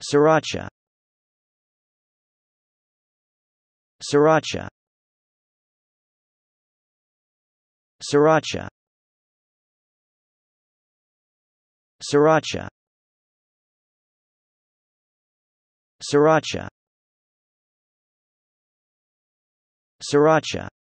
Sriracha Sriracha Sriracha Sriracha Sriracha Sriracha